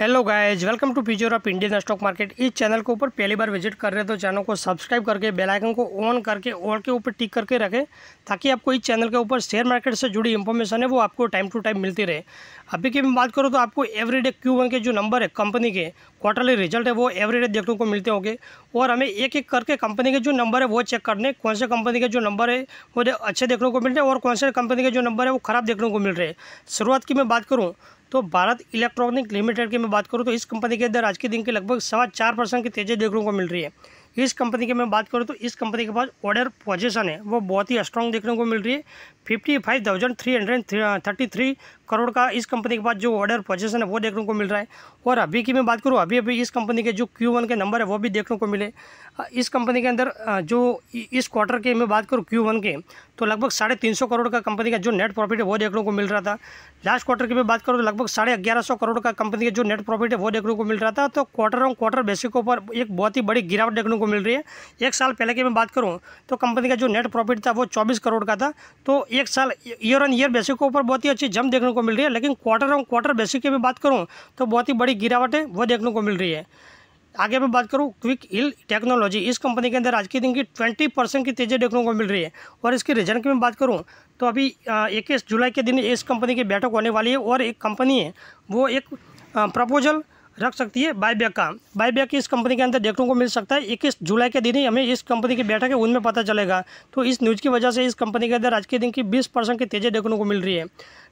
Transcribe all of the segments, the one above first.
hello guys welcome to future of Indian stock market इस channel के ऊपर पहली बार विजिट कर रहे हो तो चैनल को सब्सक्राइब करके बेल आइकन को ऑन करके और के ऊपर टिक करके रखें ताकि आपको इस चैनल के ऊपर शेयर मार्केट से जुड़ी इन्फॉर्मेशन है वो आपको टाइम टू टाइम मिलती रहे अभी की मैं बात करूँ तो आपको एवरीडे क्यू के जो नंबर है कंपनी के क्वार्टरली रिजल्ट है वो एवरीडे देखने को मिलते होंगे और हमें एक एक करके कंपनी के जो नंबर है वो चेक करने कौन से कंपनी के जो नंबर है वो अच्छे देखने को मिल रहे हैं और कौन से कंपनी के जो नंबर है वो खराब देखने को मिल रहे हैं शुरुआत की मैं बात करूँ तो भारत इलेक्ट्रॉनिक लिमिटेड की मैं बात करूँ तो इस कंपनी के अंदर आज के दिन के लगभग सवा चार परसेंट की तेज़ी देखने को मिल रही है इस कंपनी की मैं बात करूँ तो इस कंपनी के पास ऑर्डर पोजिशन है वो बहुत ही स्ट्रॉन्ग देखने को मिल रही है fifty five thousand three hundred thirty three crore का इस कंपनी के पास जो ऑर्डर पोजिशन है वो देखने को मिल रहा है और अभी की मैं बात करूँ अभी अभी इस कंपनी के जो क्यू वन के नंबर है वो भी देखने को मिले इस कंपनी के अंदर जो इस क्वार्टर के मैं बात करूँ क्यू वन के तो लगभग साढ़े तीन सौ करोड़ का कंपनी का जो नेट प्रॉफिट है वो देखने को मिल रहा था लास्ट क्वार्टर की मैं बात करूँ तो लगभग साढ़े ग्यारह सौ करोड़ का कंपनी का जो नेट प्रॉफिट है वो देखने को मिल रहा था तो क्वार्टर ऑन क्वार्टर बेसिक ऊपर एक बहुत ही बड़ी गिरावट देखने को को मिल रही है एक साल पहले की मैं बात करूँ तो कंपनी का जो नेट प्रॉफिट था वो चौबीस करोड़ का था तो एक साल ईयर ऑन ईयर बेसिक के ऊपर बहुत ही अच्छी जम देखने को मिल रही है लेकिन क्वार्टर ऑन क्वार्टर बेसिक की मैं बात करूँ तो बहुत ही बड़ी गिरावट है वो देखने को मिल रही है आगे मैं बात करूं क्विक हिल टेक्नोलॉजी इस कंपनी के अंदर आज के दिन की ट्वेंटी परसेंट की तेज़ी देखने को मिल रही है और इसके रीजन की मैं बात करूँ तो अभी इक्कीस जुलाई के दिन इस कंपनी की बैठक होने वाली है और एक कंपनी है वो एक प्रपोजल रख सकती है बायबैक का बायबैक इस कंपनी के अंदर देखने को मिल सकता है इक्कीस जुलाई के दिन ही हमें इस कंपनी की बैठक है उनमें पता चलेगा तो इस न्यूज़ की वजह से इस कंपनी के अंदर आज के दिन की बीस परसेंट की तेज़ी देखने को मिल रही है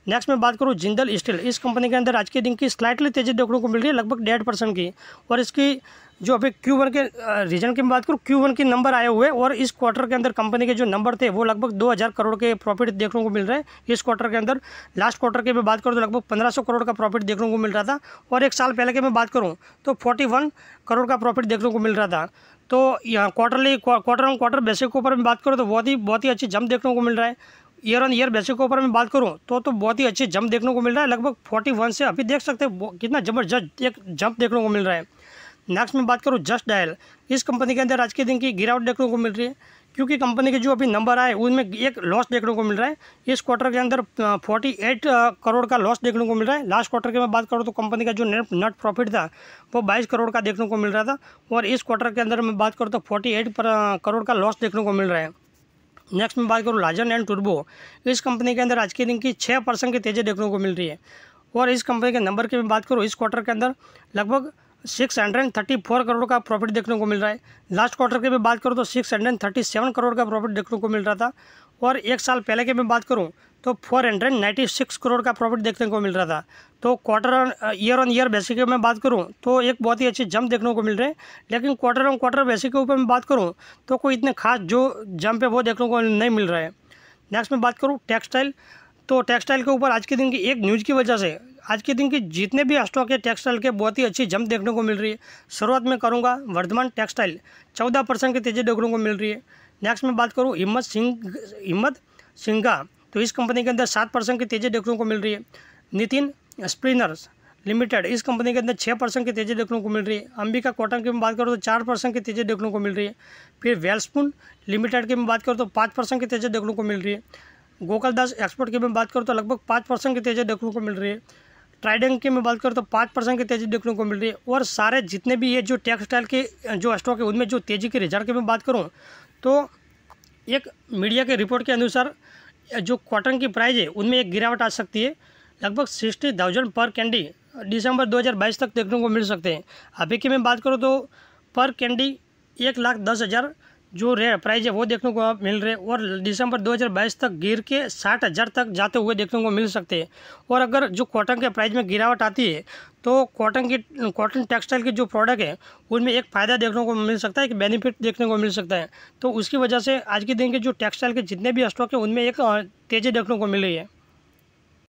नेक्स्ट में बात करूँ जिंदल स्टील इस कंपनी के अंदर आज के दिन की स्लाइटली तेज़ी देखने को मिल रही है लगभग डेढ़ परसेंट की और इसकी जो अभी क्यू वन के रीजन की बात करूँ क्यू वन के नंबर आए हुए और इस क्वार्टर के अंदर कंपनी के जो नंबर थे वो लगभग 2000 करोड़ के प्रॉफिट देखने को मिल रहे हैं इस क्वार्टर के अंदर लास्ट क्वार्टर की मैं बात करूँ तो लगभग 1500 करोड़ का प्रॉफिट देखने को मिल रहा था और एक साल पहले की मैं बात करूँ तो वन करोड़ का प्रॉफिट देखने को मिल रहा था तो यहाँ quarterly quarter on quarter basic के ऊपर बात करूँ तो बहुत ही बहुत ही अच्छी जंप देखने को मिल रहा है ईयर ऑन ईयर बेसिक के ऊपर मैं बात करूँ तो तो बहुत ही अच्छी जंप देखने को मिल रहा है लगभग फोर्टी वन से अभी देख सकते हैं कितना ज़बरदस्त एक जंप देखने को मिल रहा है नेक्स्ट में बात करूँ जस्ट डायल इस कंपनी के अंदर आज के दिन की गिरावट देखने को मिल रही है क्योंकि कंपनी के जो अभी नंबर आए उनमें एक लॉस देखने को मिल रहा है इस क्वार्टर के अंदर 48 करोड़ का लॉस देखने को मिल रहा है लास्ट क्वार्टर की मैं बात करूँ तो कंपनी का जो नेट नेट प्रॉफिट था वो 22 करोड़ का देखने को मिल रहा था और इस क्वार्टर के अंदर मैं बात करूँ तो 48 करोड़ का लॉस देखने को मिल रहा है नेक्स्ट में बात करूँ लाजन एंड टर्बो इस कंपनी के अंदर आज के दिन की छः परसेंट की तेज़ी देखने को मिल रही है और इस कंपनी के नंबर की भी बात करूँ इस क्वार्टर के अंदर लगभग six hundred thirty four crore का प्रॉफिट देखने को मिल रहा है लास्ट क्वार्टर की भी बात करूँ तो six hundred thirty seven crore का प्रॉफिट देखने को मिल रहा था और एक साल पहले की मैं बात करूँ तो 496 करोड़ का प्रॉफिट देखने को मिल रहा था तो quarter on year on year basic पे मैं बात करूं तो एक बहुत ही अच्छी जंप देखने को मिल रहे हैं लेकिन क्वार्टर ऑन क्वार्टर बेसिक के ऊपर मैं बात करूं तो कोई इतने खास जो जंप है वो देखने को नहीं मिल रहा है नेक्स्ट मैं बात करूँ टेक्सटाइल तो टेक्सटाइल के ऊपर आज के दिन की एक न्यूज़ की वजह से आज के दिन के जितने भी स्टॉक है टेक्सटाइल के बहुत ही अच्छी जंप देखने को मिल रही है शुरुआत में करूँगा वर्धमान टेक्सटाइल चौदह परसेंट की तेज़ी देखने को मिल रही है नेक्स्ट में बात करूँ हिम्मत सिंह हिम्मत सिंघा तो इस कंपनी के अंदर सात परसेंट की तेज़ी देखने को मिल रही है नितिन स्प्रिनर्स लिमिटेड इस कंपनी के अंदर छः परसेंट की तेज़ी देखने को मिल रही है अंबिका कॉटन की बात करूँ तो चार परसेंट की तेज़ी देखने को मिल रही है फिर वेल्सपून लिमिटेड की बात करूँ तो पाँच परसेंट की तेज़ी देखने को मिल रही है गोकलदास दास एक्सपोर्ट की भी बात करूँ तो लगभग पाँच परसेंट की तेज़ी देखने को मिल रही है ट्राइडेंग की मैं बात करूँ तो पाँच परसेंट की तेज़ी देखने को मिल रही है और सारे जितने भी ये जो टेक्सटाइल के जो स्टॉक है उनमें जो तेज़ी के रिजल्ट की मैं बात करूँ तो एक मीडिया के रिपोर्ट के अनुसार जो कॉटन की प्राइस है उनमें एक गिरावट आ सकती है लगभग सिक्सटी थाउजेंड पर कैंडी दिसंबर 2022 तक देखने को मिल सकते हैं अभी की मैं बात करूँ तो पर कैंडी एक लाख दस हज़ार जो रे प्राइस है वो देखने को आप मिल रहे और दिसंबर 2022 तक गिर के साठ हज़ार तक जाते हुए देखने को मिल सकते हैं और अगर जो कॉटन के प्राइस में गिरावट आती है तो कॉटन की कॉटन टेक्सटाइल के जो प्रोडक्ट है उनमें एक फ़ायदा देखने को मिल सकता है एक बेनिफिट देखने को मिल सकता है तो उसकी वजह से आज के दिन के जो टेक्सटाइल के जितने भी स्टॉक है उनमें एक तेज़ी देखने को मिल रही है